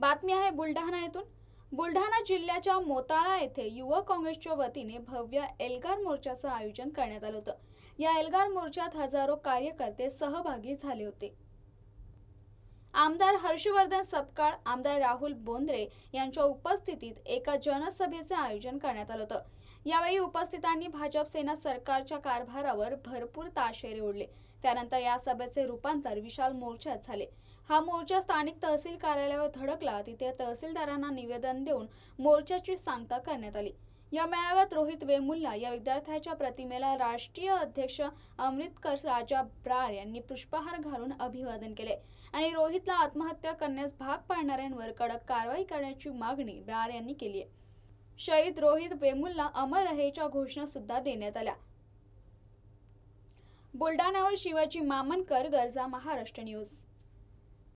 बातमी आहे बुलढाणा येथून बुलढाणा जिल्ह्याच्या मोताळा येथे युवक काँग्रेसच्या वतीने भव्य एल्गार मोर्चाचं आयोजन करण्यात आलं होतं या एल्गार मोर्चात हजारो कार्यकर्ते सहभागी झाले होते आमदार हर्षवर्धन सपकाळ आमदार राहुल बोंद्रे यांच्या उपस्थितीत एका जनसभेचे आयोजन करण्यात आलं होतं यावेळी उपस्थितांनी भाजप सेना सरकारच्या कारभारावर भरपूर ताशेरे ओढले त्यानंतर या सभेचे रूपांतर विशाल मोर्चात झाले हा मोर्चा स्थानिक तहसील कार्यालयावर धडकला तिथे तहसीलदारांना निवेदन देऊन मोर्चाची सांगता करण्यात आली या मेळाव्यात रोहित वेमुल्ला या विद्यार्थ्याच्या प्रतिमेला राष्ट्रीय अध्यक्ष अमृतकर राजा ब्रार यांनी पुष्पहार घालून अभिवादन केले आणि रोहितला आत्महत्या करण्यास भाग पाडणाऱ्यांवर कडक कारवाई करण्याची मागणी ब्रार यांनी केली आहे शहीद रोहित वेमुल्ला अमर रहेच्या घोषणा सुद्धा देण्यात आल्या बुलडाण्यावर शिवाजी मामनकर गरजा महाराष्ट्र न्यूज